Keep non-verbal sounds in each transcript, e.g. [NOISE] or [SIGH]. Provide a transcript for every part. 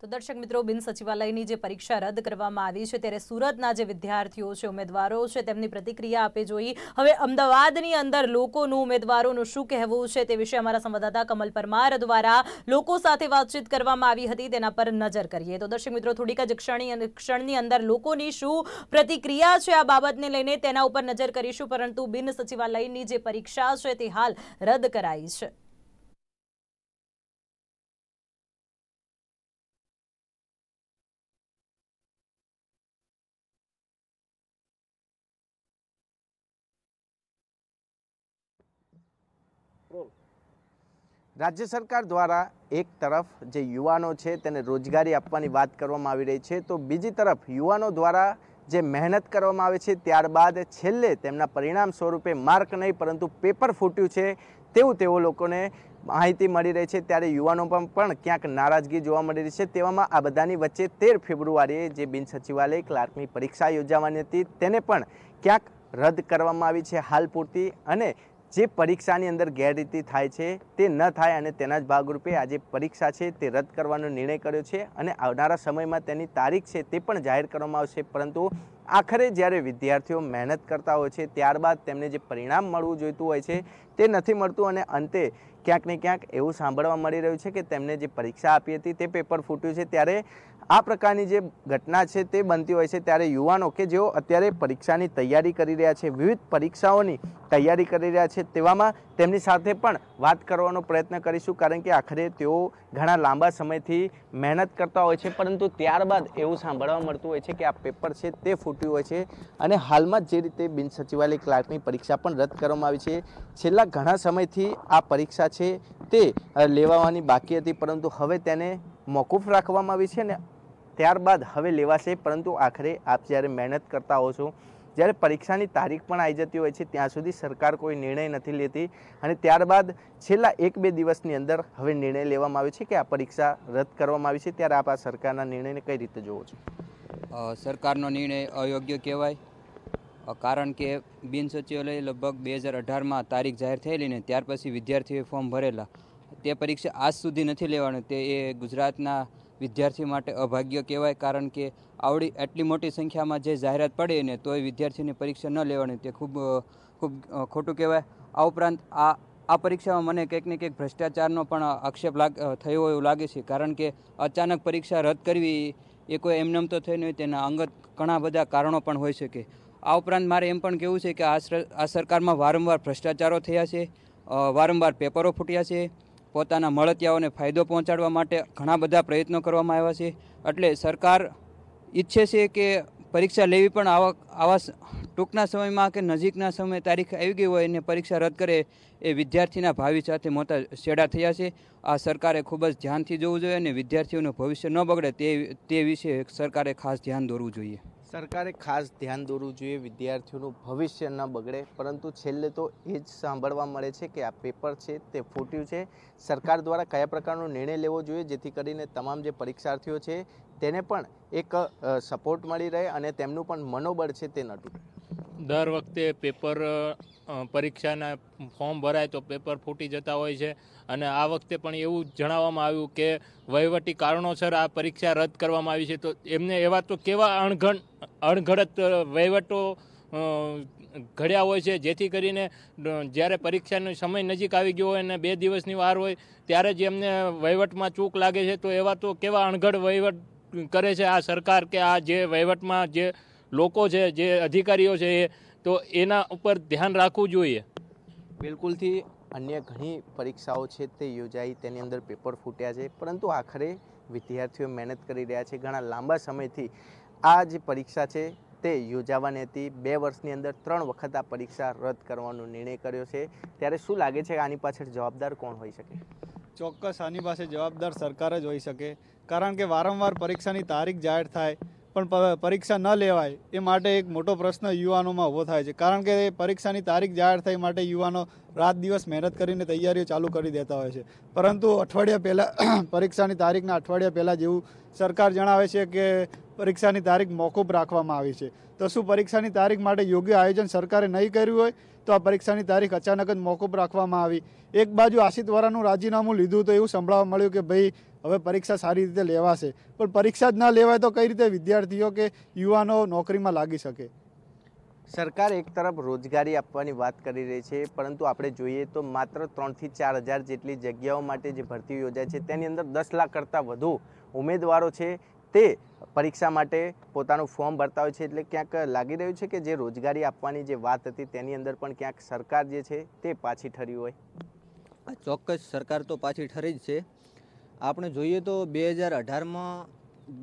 તો દર્શક મિત્રો બિન સચિવાલયની જે પરીક્ષા રદ કરવામાં આવી છે ત્યારે સુરતના જે વિદ્યાર્થીઓ છે ઉમેદવારો છે તેમની પ્રતિક્રિયા આપે જોઈ હવે અમદાવાદની અંદર લોકોનું ઉમેદવારોનું શું કહેવું છે તે વિશે અમારા સંવાદદાતા કમલ પરમાર દ્વારા લોકો સાથે વાતચીત કરવામાં આવી હતી તેના પર નજર કરીએ તો દર્શક મિત્રો થોડીક જ ક્ષણી ક્ષણની અંદર લોકોની શું પ્રતિક્રિયા છે આ બાબતને લઈને તેના ઉપર નજર કરીશું પરંતુ બિન સચિવાલયની જે પરીક્ષા છે તે હાલ રદ કરાઈ છે રાજ્ય સરકાર દ્વારા એક તરફ જે યુવાનો છે તેને રોજગારી આપવાની વાત કરવામાં આવી રહી છે તો બીજી તરફ યુવાનો દ્વારા જે મહેનત કરવામાં આવે છે ત્યારબાદ છેલ્લે તેમના પરિણામ સ્વરૂપે માર્ક નહીં પરંતુ પેપર ફૂટ્યું છે તેવું તેઓ લોકોને માહિતી મળી રહી છે ત્યારે યુવાનો પણ ક્યાંક નારાજગી જોવા મળી રહી છે તેવામાં આ બધાની વચ્ચે તેર ફેબ્રુઆરીએ જે બિન સચિવાલય ક્લાર્કની પરીક્ષા યોજાવાની હતી તેને પણ ક્યાંક રદ કરવામાં આવી છે હાલ પૂરતી અને જે પરીક્ષાની અંદર ગેરરીતિ થાય છે તે ન થાય અને તેના જ ભાગરૂપે આજે પરીક્ષા છે તે રદ કરવાનો નિર્ણય કર્યો છે અને આવનારા સમયમાં તેની તારીખ છે તે પણ જાહેર કરવામાં આવશે પરંતુ આખરે જ્યારે વિદ્યાર્થીઓ મહેનત કરતા હોય છે ત્યારબાદ તેમને જે પરિણામ મળવું જોઈતું હોય છે તે નથી મળતું અને અંતે ક્યાંક ને ક્યાંક એવું સાંભળવા મળી રહ્યું છે કે તેમને જે પરીક્ષા આપી હતી તે પેપર ફૂટ્યું છે ત્યારે આ પ્રકારની જે ઘટના છે તે બનતી હોય છે ત્યારે યુવાનો કે જેઓ અત્યારે પરીક્ષાની તૈયારી કરી રહ્યા છે વિવિધ પરીક્ષાઓની તૈયારી કરી રહ્યા છે તેવામાં તેમની સાથે પણ વાત કરવાનો પ્રયત્ન કરીશું કારણ કે આખરે તેઓ ઘણા લાંબા સમયથી મહેનત કરતા હોય છે પરંતુ ત્યારબાદ એવું સાંભળવા મળતું હોય છે કે આ પેપર છે તે ફૂટ્યું હોય છે અને હાલમાં જે રીતે બિન સચિવાલય ક્લાર્કની પરીક્ષા પણ રદ કરવામાં આવી છે છેલ્લા ઘણા સમયથી આ પરીક્ષા છે તે લેવાવાની બાકી હતી પરંતુ હવે તેને મોકૂફ રાખવામાં આવી છે અને ત્યારબાદ હવે લેવાશે પરંતુ આખરે આપ જ્યારે મહેનત કરતા હો છો જ્યારે પરીક્ષાની તારીખ પણ આવી જતી હોય છે ત્યાં સુધી સરકાર કોઈ નિર્ણય નથી લેતી અને ત્યારબાદ છેલ્લા એક બે દિવસની અંદર હવે નિર્ણય લેવામાં આવ્યો છે કે આ પરીક્ષા રદ કરવામાં આવી છે ત્યારે આપ આ સરકારના નિર્ણયને કઈ રીતે જોવો છો સરકારનો નિર્ણય અયોગ્ય કહેવાય કારણ કે બિન સચિવાલય લગભગ બે હજાર અઢારમાં તારીખ જાહેર થયેલી ને ત્યાર પછી વિદ્યાર્થીઓએ ફોર્મ ભરેલા તે પરીક્ષા આજ સુધી નથી લેવાનું તે એ ગુજરાતના વિદ્યાર્થી માટે અભાગ્ય કહેવાય કારણ કે આવડી એટલી મોટી સંખ્યામાં જે જાહેરાત પડે ને તોય વિદ્યાર્થીની પરીક્ષા ન લેવાની તે ખૂબ ખૂબ ખોટું કહેવાય આ ઉપરાંત આ આ પરીક્ષામાં મને કંઈક ને કંઈક ભ્રષ્ટાચારનો પણ આક્ષેપ લાગ થયો એવું લાગે છે કારણ કે અચાનક પરીક્ષા રદ કરવી એ કોઈ એમનેમ તો થઈ નહીં તેના અંગત ઘણા બધા કારણો પણ હોઈ શકે આ ઉપરાંત મારે એમ પણ કહેવું છે કે આ સરકારમાં વારંવાર ભ્રષ્ટાચારો થયા છે વારંવાર પેપરો ફૂટ્યા છે પોતાના મળતિયાઓને ફાયદો પહોંચાડવા માટે ઘણા બધા પ્રયત્નો કરવામાં આવ્યા છે એટલે સરકાર ઈચ્છે છે કે પરીક્ષા લેવી પણ આવા આવા ટૂંકના સમયમાં કે નજીકના સમયે તારીખ આવી ગઈ હોય અને પરીક્ષા રદ કરે એ વિદ્યાર્થીના ભાવિ સાથે મોટા છેડા થયા છે આ સરકારે ખૂબ જ ધ્યાનથી જોવું જોઈએ અને વિદ્યાર્થીઓનું ભવિષ્ય ન બગડે તે તે વિશે સરકારે ખાસ ધ્યાન દોરવું જોઈએ સરકારે ખાસ ધ્યાન દોરવું જોઈએ વિદ્યાર્થીઓનું ભવિષ્ય ન બગડે પરંતુ છેલ્લે તો એ જ સાંભળવા મળે છે કે આ પેપર છે તે ફૂટ્યું છે સરકાર દ્વારા કયા પ્રકારનો નિર્ણય લેવો જોઈએ જેથી કરીને તમામ જે પરીક્ષાર્થીઓ છે તેને પણ એક સપોર્ટ મળી રહે અને તેમનું પણ મનોબળ છે તે ન તૂટે દર વખતે પેપર પરીક્ષાના ફોર્મ ભરાય તો પેપર ફૂટી જતા હોય છે અને આ વખતે પણ એવું જણાવવામાં આવ્યું કે વહીવટી કારણોસર આ પરીક્ષા રદ કરવામાં આવી છે તો એમને એવા તો કેવા અણઘડ અણઘડત વહીવટો ઘડ્યા હોય છે જેથી કરીને જ્યારે પરીક્ષાનો સમય નજીક આવી ગયો હોય અને બે દિવસની વાર હોય ત્યારે જ એમને વહીવટમાં ચૂક લાગે છે તો એવા તો કેવા અણઘડ વહીવટ કરે છે આ સરકાર કે આ જે વહીવટમાં જે લોકો છે જે અધિકારીઓ છે એ તો એના ઉપર ધ્યાન રાખવું જોઈએ બિલકુલથી અન્ય ઘણી પરીક્ષાઓ છે તે યોજાઈ તેની અંદર પેપર ફૂટ્યા છે પરંતુ આખરે વિદ્યાર્થીઓ મહેનત કરી રહ્યા છે ઘણા લાંબા સમયથી આ જે પરીક્ષા છે તે યોજાવાની હતી બે વર્ષની અંદર ત્રણ વખત આ પરીક્ષા રદ કરવાનો નિર્ણય કર્યો છે ત્યારે શું લાગે છે કે આની પાછળ જવાબદાર કોણ હોઈ શકે ચોક્કસ આની પાસે જવાબદાર સરકાર જ હોઈ શકે કારણ કે વારંવાર પરીક્ષાની તારીખ જાહેર થાય પણ પરીક્ષા ન લેવાય એ માટે એક મોટો પ્રશ્ન યુવાનોમાં ઊભો થાય છે કારણ કે પરીક્ષાની તારીખ જાહેર થઈ માટે યુવાનો રાત દિવસ મહેનત કરીને તૈયારીઓ ચાલુ કરી દેતા હોય છે પરંતુ અઠવાડિયા પહેલાં [CLEARS THROAT] પરીક્ષાની તારીખના અઠવાડિયા પહેલાં જેવું સરકાર જણાવે છે કે પરીક્ષાની તારીખ મોકૂફ રાખવામાં આવી છે તો શું પરીક્ષાની તારીખ માટે યોગ્ય આયોજન સરકારે નહીં કર્યું હોય તો આ પરીક્ષાની તારીખ અચાનક જ મોકૂફ રાખવામાં આવી એક બાજુ આશિત વરાનું રાજીનામું લીધું તો એવું સંભળાવા મળ્યું કે ભાઈ હવે પરીક્ષા સારી રીતે લેવાશે પણ પરીક્ષા જ ના લેવાય તો કઈ રીતે વિદ્યાર્થીઓ કે યુવાનો નોકરીમાં લાગી શકે સરકાર એક તરફ રોજગારી આપવાની વાત કરી રહી છે પરંતુ આપણે જોઈએ તો માત્ર ત્રણથી ચાર હજાર જેટલી જગ્યાઓ માટે જે ભરતી યોજાય છે તેની અંદર દસ લાખ કરતાં વધુ ઉમેદવારો છે તે પરીક્ષા માટે પોતાનું ફોર્મ ભરતા હોય છે એટલે ક્યાંક લાગી રહ્યું છે કે જે રોજગારી આપવાની જે વાત હતી તેની અંદર પણ ક્યાંક સરકાર જે છે તે પાછી ઠરી હોય આ ચોક્કસ સરકાર તો પાછી ઠરી જ છે આપણે જોઈએ તો બે હજાર અઢારમાં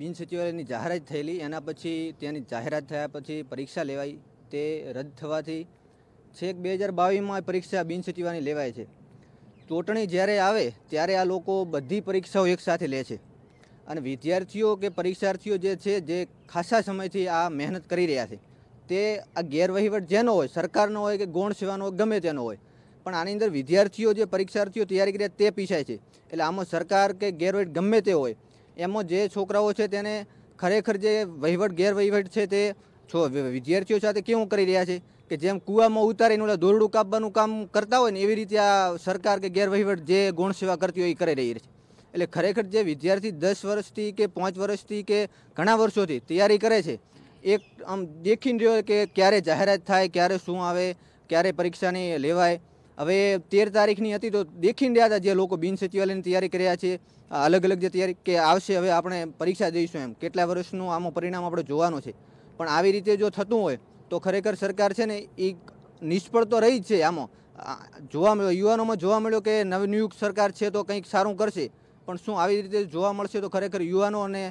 બિન સચિવાલયની જાહેરાત થયેલી એના પછી ત્યાંની જાહેરાત થયા પછી પરીક્ષા લેવાઈ તે રદ થવાથી છેક બે હજાર બાવીસમાં પરીક્ષા બિનસચિવાની લેવાય છે ચૂંટણી જ્યારે આવે ત્યારે આ લોકો બધી પરીક્ષાઓ એકસાથે લે છે અને વિદ્યાર્થીઓ કે પરીક્ષાર્થીઓ જે છે જે ખાસા સમયથી આ મહેનત કરી રહ્યા છે તે આ ગેરવહીવટ જેનો હોય સરકારનો હોય કે ગૌણ સેવાનો હોય ગમે તેનો હોય પણ આની અંદર વિદ્યાર્થીઓ જે પરીક્ષાર્થીઓ તૈયારી કરી તે પીસાય છે એટલે આમાં સરકાર કે ગેરવહીવટ ગમે તે હોય એમાં જે છોકરાઓ છે તેને ખરેખર જે વહીવટ ગેરવહીવટ છે તે છો વિદ્યાર્થીઓ સાથે કેવું કરી રહ્યા છે કે જેમ કૂવામાં ઉતારીને ઓલા દોરડું કાપવાનું કામ કરતા હોય ને એવી રીતે આ સરકાર કે ગેરવહીવટ જે ગુણ સેવા કરતી હોય એ કરી રહી છે એટલે ખરેખર જે વિદ્યાર્થી દસ વર્ષથી કે પાંચ વર્ષથી કે ઘણા વર્ષોથી તૈયારી કરે છે એક આમ દેખીને રહ્યો કે ક્યારે જાહેરાત થાય ક્યારે શું આવે ક્યારે પરીક્ષાની લેવાય હવે તેર તારીખની હતી તો દેખીને રહ્યા હતા જે લોકો બિન સચિવાલયની તૈયારી કર્યા છે અલગ અલગ જે તૈયારી કે આવશે હવે આપણે પરીક્ષા દઈશું એમ કેટલા વર્ષનું આમાં પરિણામ આપણે જોવાનું છે પણ આવી રીતે જો થતું હોય તો ખરેખર સરકાર છે ને એ નિષ્ફળ તો રહી જ છે આમાં જોવા મળ્યો યુવાનોમાં જોવા મળ્યો કે નવનિયુક્ત સરકાર છે તો કંઈક સારું કરશે પણ શું આવી રીતે જોવા મળશે તો ખરેખર યુવાનો અને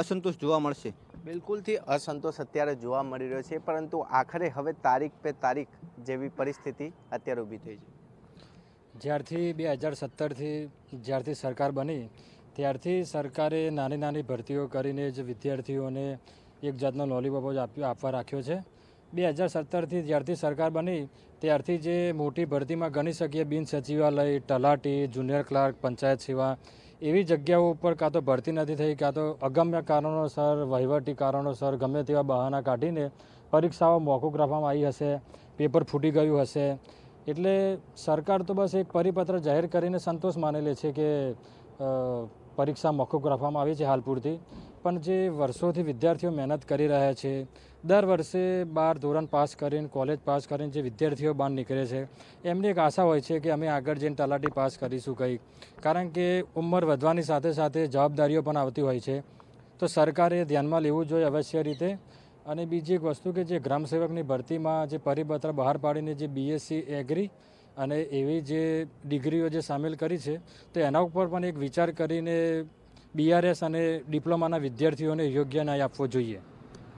અસંતોષ જોવા મળશે બિલકુલથી અસંતોષ અત્યારે જોવા મળી રહ્યો છે પરંતુ આખરે હવે તારીખ પે તારીખ જેવી પરિસ્થિતિ અત્યારે ઊભી થઈ છે જ્યારથી બે હજાર સત્તરથી જ્યારથી સરકાર બની ત્યારથી સરકારે નાની નાની ભરતીઓ કરીને જ વિદ્યાર્થીઓને એક જાતનો લોલીપોપ જ આપ્યો આપવા રાખ્યો છે બે હજાર સત્તરથી જ્યારથી સરકાર બની ત્યારથી જે મોટી ભરતીમાં ગણી શકીએ બિન સચિવાલય તલાટી જુનિયર ક્લાર્ક પંચાયત સેવા એવી જગ્યાઓ ઉપર કાં તો ભરતી નથી થઈ કાં તો અગમ્ય કારણોસર વહીવટી કારણોસર ગમે તેવા બહાના કાઢીને પરીક્ષાઓ મોકૂફ રાખવામાં આવી હશે પેપર ફૂટી ગયું હશે એટલે સરકાર તો બસ એક પરિપત્ર જાહેર કરીને સંતોષ માની લે છે કે પરીક્ષા મોકૂફ રાખવામાં આવી છે હાલ પૂરતી પણ જે વર્ષોથી વિદ્યાર્થીઓ મહેનત કરી રહ્યા છે દર વર્ષે બાર ધોરણ પાસ કરીને કોલેજ પાસ કરીને જે વિદ્યાર્થીઓ બહાર નીકળે છે એમની એક આશા હોય છે કે અમે આગળ જઈને તલાટી પાસ કરીશું કંઈક કારણ કે ઉંમર વધવાની સાથે સાથે જવાબદારીઓ પણ આવતી હોય છે તો સરકારે ધ્યાનમાં લેવું જોઈએ અવશ્ય રીતે અને બીજી એક વસ્તુ કે જે ગ્રામસેવકની ભરતીમાં જે પરિપત્ર બહાર પાડીને જે બીએસસી એગ્રી અને એવી જે ડિગ્રીઓ જે સામેલ કરી છે તો એના ઉપર પણ એક વિચાર કરીને બીઆરએસ અને ડિપ્લોમાના વિદ્યાર્થીઓને યોગ્ય ન્યાય આપવો જોઈએ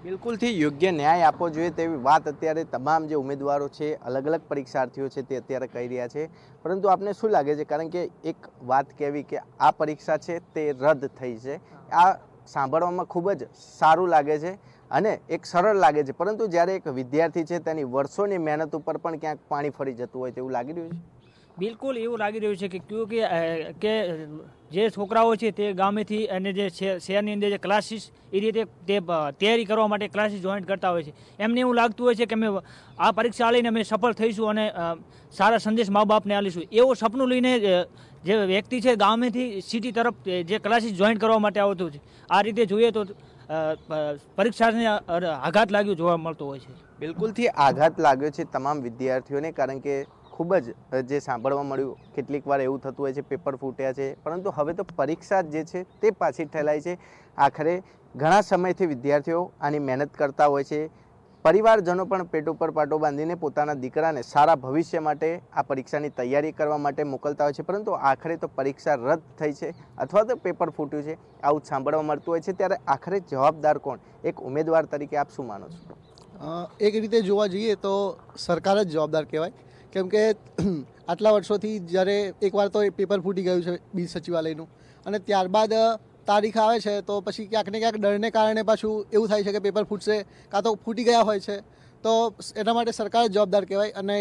બિલકુલથી યોગ્ય ન્યાય આપવો જોઈએ તેવી વાત અત્યારે તમામ જે ઉમેદવારો છે અલગ અલગ પરીક્ષાર્થીઓ છે તે અત્યારે કહી રહ્યા છે પરંતુ આપને શું લાગે છે કારણ કે એક વાત કહેવી કે આ પરીક્ષા છે તે રદ થઈ છે આ સાંભળવામાં ખૂબ જ સારું લાગે છે અને એક સરળ લાગે છે પરંતુ જ્યારે એક વિદ્યાર્થી છે તેની વર્ષોની મહેનત ઉપર પણ ક્યાંક પાણી ફરી જતું હોય તેવું લાગી રહ્યું છે બિલકુલ એવું લાગી રહ્યું છે કે કયું કે જે છોકરાઓ છે તે ગામેથી અને જે શહેરની અંદર જે ક્લાસીસ એ રીતે તે તૈયારી કરવા માટે ક્લાસીસ જોઈન કરતા હોય છે એમને એવું લાગતું હોય છે કે અમે આ પરીક્ષા લઈને અમે સફળ થઈશું અને સારા સંદેશ મા બાપને આલીશું એવું સપનું લઈને જે વ્યક્તિ છે ગામેથી સિટી તરફ જે ક્લાસીસ જોઈન્ટ કરવા માટે આવતું છે આ રીતે જોઈએ તો પરીક્ષાને આઘાત લાગ્યું જોવા મળતો હોય છે બિલકુલથી આઘાત લાગ્યો છે તમામ વિદ્યાર્થીઓને કારણ કે ખૂબ જ જે સાંભળવા મળ્યું કેટલીક વાર એવું થતું હોય છે પેપર ફૂટ્યા છે પરંતુ હવે તો પરીક્ષા જે છે તે પાછી ઠેલાય છે આખરે ઘણા સમયથી વિદ્યાર્થીઓ આની મહેનત કરતા હોય છે પરિવારજનો પણ પેટ ઉપર પાટો બાંધીને પોતાના દીકરાને સારા ભવિષ્ય માટે આ પરીક્ષાની તૈયારી કરવા માટે મોકલતા હોય છે પરંતુ આખરે તો પરીક્ષા રદ થઈ છે અથવા તો પેપર ફૂટ્યું છે આવું સાંભળવા મળતું હોય છે ત્યારે આખરે જવાબદાર કોણ એક ઉમેદવાર તરીકે આપ શું માનો છો એક રીતે જોવા જઈએ તો સરકાર જ જવાબદાર કહેવાય કેમ કે આટલા વર્ષોથી જ્યારે એકવાર તો પેપર ફૂટી ગયું છે બી સચિવાલયનું અને ત્યારબાદ તારીખ આવે છે તો પછી ક્યાંક ને ક્યાંક ડરને કારણે પાછું એવું થાય છે કે પેપર ફૂટશે કાં તો ફૂટી ગયા હોય છે તો એના માટે સરકાર જવાબદાર કહેવાય અને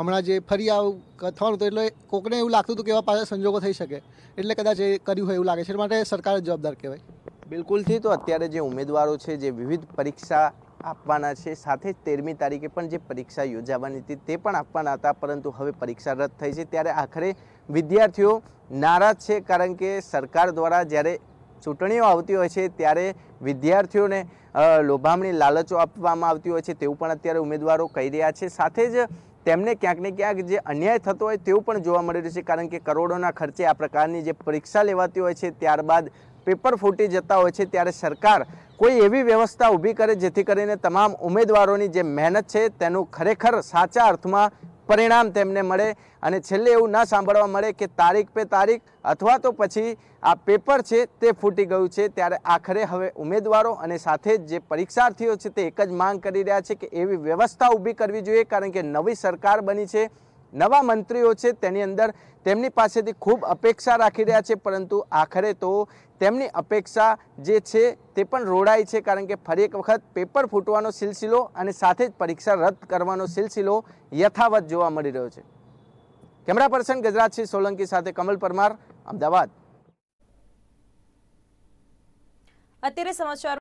હમણાં જે ફરી આવું થવાનું તો એટલે કોકને એવું લાગતું હતું કે એવા પાછા સંજોગો થઈ શકે એટલે કદાચ એ કર્યું હોય એવું લાગે છે માટે સરકાર જવાબદાર કહેવાય બિલકુલથી તો અત્યારે જે ઉમેદવારો છે જે વિવિધ પરીક્ષા આપવાના છે સાથે જ તેરમી તારીખે પણ જે પરીક્ષા યોજાવાની હતી તે પણ આપવાના હતા પરંતુ હવે પરીક્ષા રદ થઈ છે ત્યારે આખરે વિદ્યાર્થીઓ નારાજ છે કારણ કે સરકાર દ્વારા જ્યારે ચૂંટણીઓ આવતી હોય છે ત્યારે વિદ્યાર્થીઓને લોભામણી લાલચો આપવામાં આવતી હોય છે તેવું પણ અત્યારે ઉમેદવારો કહી રહ્યા છે સાથે જ તેમને ક્યાંક ને ક્યાંક જે અન્યાય થતો હોય તેવું પણ જોવા મળી રહ્યું છે કારણ કે કરોડોના ખર્ચે આ પ્રકારની જે પરીક્ષા લેવાતી હોય છે ત્યારબાદ પેપર ફૂટી જતા હોય છે ત્યારે સરકાર કોઈ એવી વ્યવસ્થા ઊભી કરે જેથી કરીને તમામ ઉમેદવારોની જે મહેનત છે તેનું ખરેખર સાચા અર્થમાં પરિણામ તેમને મળે અને છેલ્લે એવું ન સાંભળવા મળે કે તારીખ પે તારીખ અથવા તો પછી આ પેપર છે તે ફૂટી ગયું છે ત્યારે આખરે હવે ઉમેદવારો અને સાથે જે પરીક્ષાર્થીઓ છે તે એક જ માંગ કરી રહ્યા છે કે એવી વ્યવસ્થા ઊભી કરવી જોઈએ કારણ કે નવી સરકાર બની છે નવા મંત્રીઓ છે તેની અંદર તેમની પાસેથી ખૂબ અપેક્ષા રાખી રહ્યા છે પરંતુ આખરે તો તેમની અપેક્ષા જે છે તે પણ રોડાય છે કારણ કે ફરી એક વખત પેપર ફૂટવાનો સિલસિલો અને સાથે જ પરીક્ષા રદ કરવાનો સિલસિલો યથાવત જોવા મળી રહ્યો છે કેમેરા પર્સન ગજરાજસિંહ સોલંકી સાથે કમલ પરમાર અમદાવાદ અત્યારે સમાચાર